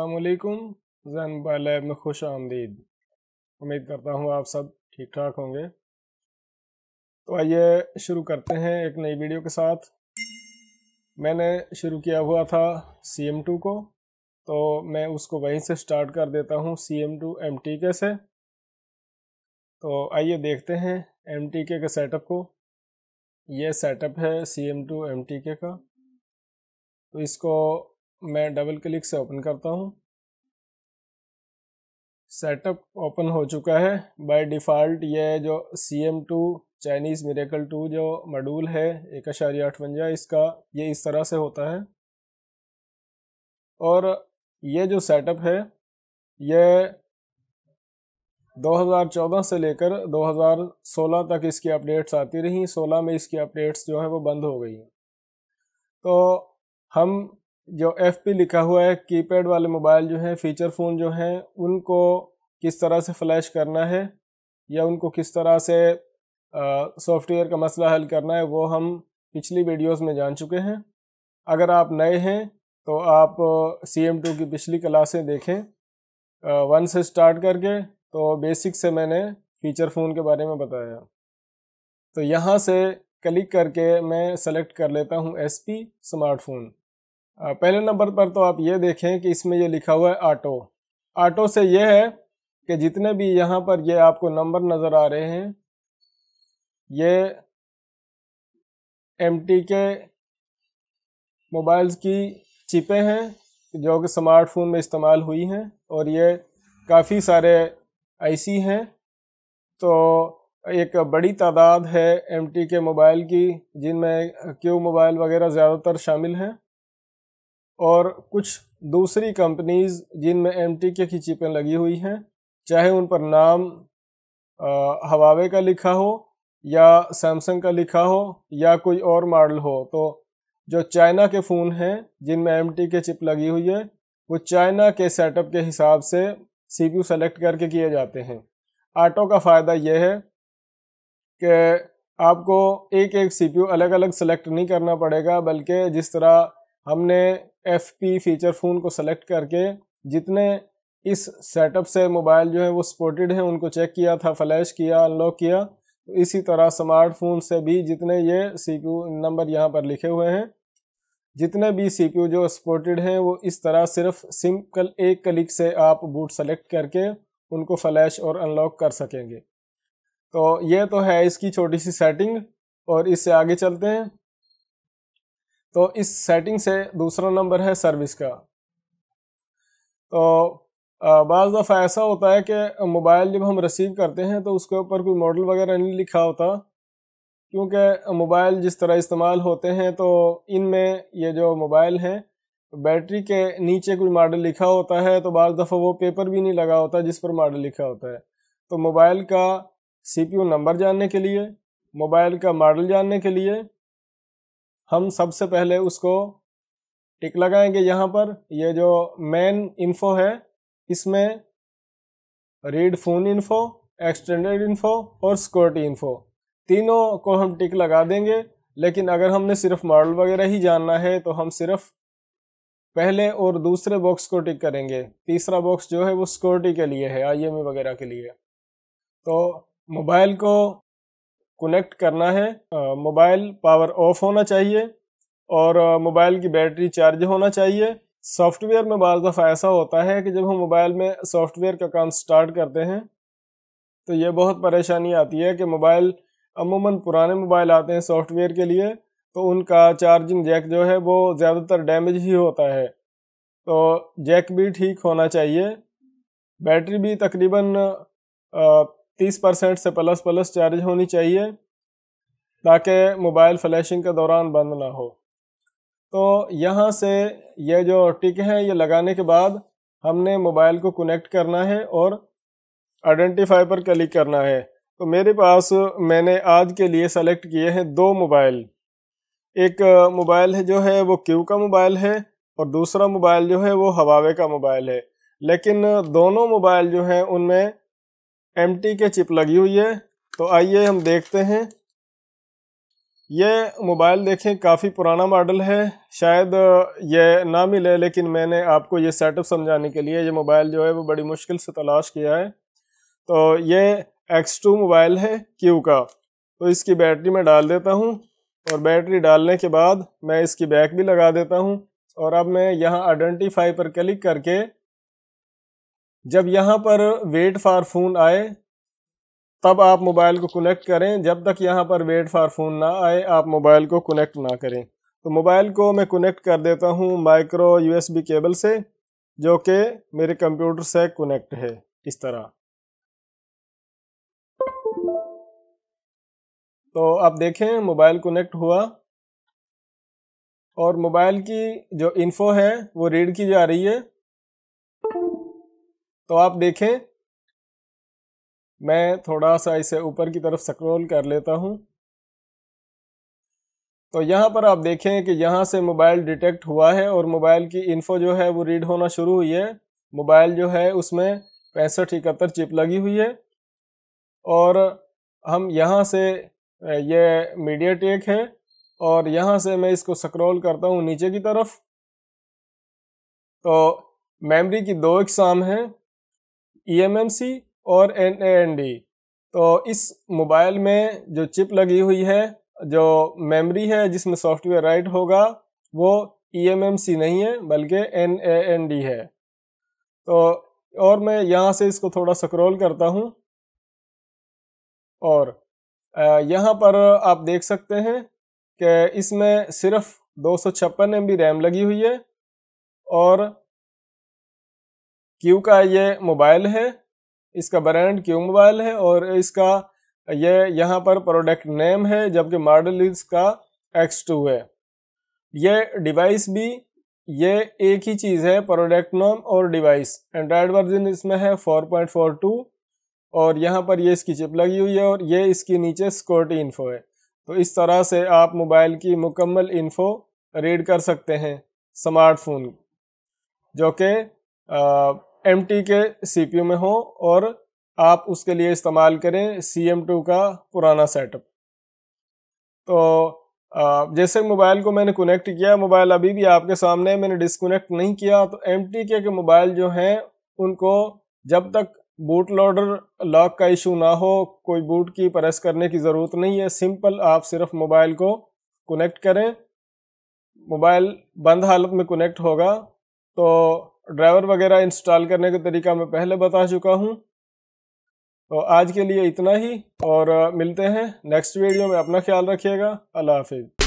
असलकुम जैनबा लैब में खुश आमदीद उम्मीद करता हूँ आप सब ठीक ठाक होंगे तो आइए शुरू करते हैं एक नई वीडियो के साथ मैंने शुरू किया हुआ था सी एम टू को तो मैं उसको वहीं से स्टार्ट कर देता हूँ C M two M T K से तो आइए देखते हैं एम टी के सेटअप को यह सेटअप है C M two M T K का तो इसको मैं डबल क्लिक से ओपन करता हूँ सेटअप ओपन हो चुका है बाय डिफ़ॉल्ट ये जो C M two Chinese miracle two जो मॉड्यूल है एक आशारी अठवंजा इसका ये इस तरह से होता है और ये जो सेटअप है ये 2014 से लेकर 2016 तक इसकी अपडेट्स आती रहीं 16 में इसकी अपडेट्स जो हैं वो बंद हो गई हैं तो हम जो एफ पी लिखा हुआ है कीपैड वाले मोबाइल जो हैं फीचर फ़ोन जो हैं उनको किस तरह से फ्लैश करना है या उनको किस तरह से सॉफ्टवेयर का मसला हल करना है वो हम पिछली वीडियोस में जान चुके हैं अगर आप नए हैं तो आप सी एम टू की पिछली क्लासें देखें वन से स्टार्ट करके तो बेसिक से मैंने फ़ीचर फ़ोन के बारे में बताया तो यहाँ से क्लिक करके मैं सेलेक्ट कर लेता हूँ एस पी स्मार्टफोन पहले नंबर पर तो आप ये देखें कि इसमें ये लिखा हुआ है ऑटो ऑटो से ये है कि जितने भी यहाँ पर ये आपको नंबर नज़र आ रहे हैं ये एम के मोबाइल्स की चिपें हैं जो कि स्मार्टफोन में इस्तेमाल हुई हैं और ये काफ़ी सारे ऐसी हैं तो एक बड़ी तादाद है एम के मोबाइल की जिनमें क्यू मोबाइल वगैरह ज़्यादातर शामिल हैं और कुछ दूसरी कंपनीज़ जिनमें एम टी के की चिपें लगी हुई हैं चाहे उन पर नाम हवावे का लिखा हो या सैमसंग का लिखा हो या कोई और मॉडल हो तो जो चाइना के फ़ोन हैं जिनमें एम टी के चिप लगी हुई है वो चाइना के सेटअप के हिसाब से सी पी यू सेलेक्ट करके किए जाते हैं आटो का फ़ायदा यह है कि आपको एक एक सी पी यू अलग अलग सेलेक्ट नहीं करना पड़ेगा बल्कि जिस तरह हमने एफ पी फीचर फ़ोन को सेलेक्ट करके जितने इस सेटअप से मोबाइल जो है वो सपोर्टेड हैं उनको चेक किया था फ्लैश किया अनलॉक किया तो इसी तरह स्मार्टफोन से भी जितने ये सी नंबर यहाँ पर लिखे हुए हैं जितने भी सी जो सपोर्टेड हैं वो इस तरह सिर्फ सिंपल एक क्लिक से आप बूट सेलेक्ट करके उनको फ्लैश और अनलॉक कर सकेंगे तो ये तो है इसकी छोटी सी सेटिंग और इससे आगे चलते हैं तो इस सेटिंग से दूसरा नंबर है सर्विस का तो बज़ दफ़ा ऐसा होता है कि मोबाइल जब हम रिसीव करते हैं तो उसके ऊपर कोई मॉडल वगैरह नहीं लिखा होता क्योंकि मोबाइल जिस तरह इस्तेमाल होते हैं तो इनमें ये जो मोबाइल हैं बैटरी के नीचे कोई मॉडल लिखा होता है तो बज़ दफ़ा वो पेपर भी नहीं लगा होता जिस पर मॉडल लिखा होता है तो मोबाइल का सी नंबर जानने के लिए मोबाइल का मॉडल जानने के लिए हम सबसे पहले उसको टिक लगाएंगे यहाँ पर ये जो मेन इन्फो है इसमें read phone info extended info और सिक्योरिटी इन्फो तीनों को हम टिक लगा देंगे लेकिन अगर हमने सिर्फ मॉडल वगैरह ही जानना है तो हम सिर्फ पहले और दूसरे बॉक्स को टिक करेंगे तीसरा बॉक्स जो है वो सिक्योरिटी के लिए है आईएमई e वगैरह के लिए तो मोबाइल को कनेक्ट करना है मोबाइल पावर ऑफ होना चाहिए और मोबाइल की बैटरी चार्ज होना चाहिए सॉफ्टवेयर में बज दफ़ा ऐसा होता है कि जब हम मोबाइल में सॉफ्टवेयर का काम स्टार्ट करते हैं तो ये बहुत परेशानी आती है कि मोबाइल अमूमन पुराने मोबाइल आते हैं सॉफ्टवेयर के लिए तो उनका चार्जिंग जैक जो है वो ज़्यादातर डैमेज ही होता है तो जैक भी ठीक होना चाहिए बैटरी भी तकरीबन तीस परसेंट से प्लस प्लस चार्ज होनी चाहिए ताकि मोबाइल फ्लैशिंग के दौरान बंद ना हो तो यहाँ से ये जो टिक है ये लगाने के बाद हमने मोबाइल को कनेक्ट करना है और आइडेंटिफाई पर क्लिक करना है तो मेरे पास मैंने आज के लिए सेलेक्ट किए हैं दो मोबाइल एक मोबाइल है जो है वो क्यू का मोबाइल है और दूसरा मोबाइल जो है वो हवावे का मोबाइल है लेकिन दोनों मोबाइल जो हैं उनमें एम के चिप लगी हुई है तो आइए हम देखते हैं ये मोबाइल देखें काफ़ी पुराना मॉडल है शायद ये ना मिले लेकिन मैंने आपको ये सेटअप समझाने के लिए ये मोबाइल जो है वो बड़ी मुश्किल से तलाश किया है तो ये X2 मोबाइल है Q का तो इसकी बैटरी मैं डाल देता हूँ और बैटरी डालने के बाद मैं इसकी बैक भी लगा देता हूँ और अब मैं यहाँ आइडेंटिफाई पर क्लिक करके जब यहाँ पर वेट फार फोन आए तब आप मोबाइल को कनेक्ट करें जब तक यहाँ पर वेट फार फोन ना आए आप मोबाइल को कनेक्ट ना करें तो मोबाइल को मैं कनेक्ट कर देता हूँ माइक्रो यूएसबी केबल से जो कि मेरे कंप्यूटर से कनेक्ट है इस तरह तो आप देखें मोबाइल कनेक्ट हुआ और मोबाइल की जो इन्फो है वो रीड की जा रही है तो आप देखें मैं थोड़ा सा इसे ऊपर की तरफ स्क्रॉल कर लेता हूं तो यहाँ पर आप देखें कि यहाँ से मोबाइल डिटेक्ट हुआ है और मोबाइल की इन्फो जो है वो रीड होना शुरू हुई है मोबाइल जो है उसमें पैंसठ इकहत्तर चिप लगी हुई है और हम यहाँ से ये मीडिया टेक है और यहाँ से मैं इसको स्क्रॉल करता हूँ नीचे की तरफ तो मेमोरी की दो इकसाम हैं ई e और एन तो इस मोबाइल में जो चिप लगी हुई है जो मेमोरी है जिसमें सॉफ्टवेयर राइट होगा वो ई e नहीं है बल्कि एन है तो और मैं यहाँ से इसको थोड़ा स्क्रॉल करता हूँ और यहाँ पर आप देख सकते हैं कि इसमें सिर्फ दो सौ रैम लगी हुई है और क्यू का ये मोबाइल है इसका ब्रांड क्यू मोबाइल है और इसका ये यहाँ पर प्रोडक्ट नेम है जबकि मॉडल इसका एक्स टू है ये डिवाइस भी ये एक ही चीज़ है प्रोडक्ट नाम और डिवाइस एंड्रॉयड वर्जन इसमें है 4.42 और यहाँ पर ये इसकी चिप लगी हुई है और ये इसके नीचे सिक्योरिटी इन्फो है तो इस तरह से आप मोबाइल की मुकम्मल इन्फो रीड कर सकते हैं स्मार्टफोन जो कि एम के सी में हो और आप उसके लिए इस्तेमाल करें सी का पुराना सेटअप तो जैसे मोबाइल को मैंने कनेक्ट किया मोबाइल अभी भी आपके सामने मैंने डिसकनेक्ट नहीं किया तो एम के मोबाइल जो हैं उनको जब तक बूट लोडर लॉक का इशू ना हो कोई बूट की प्रेस करने की ज़रूरत नहीं है सिंपल आप सिर्फ मोबाइल को कनेक्ट करें मोबाइल बंद हालत में कनेक्ट होगा तो ड्राइवर वगैरह इंस्टॉल करने का तरीका मैं पहले बता चुका हूँ तो आज के लिए इतना ही और मिलते हैं नेक्स्ट वीडियो में अपना ख्याल रखिएगा अल्लाह हाफिज़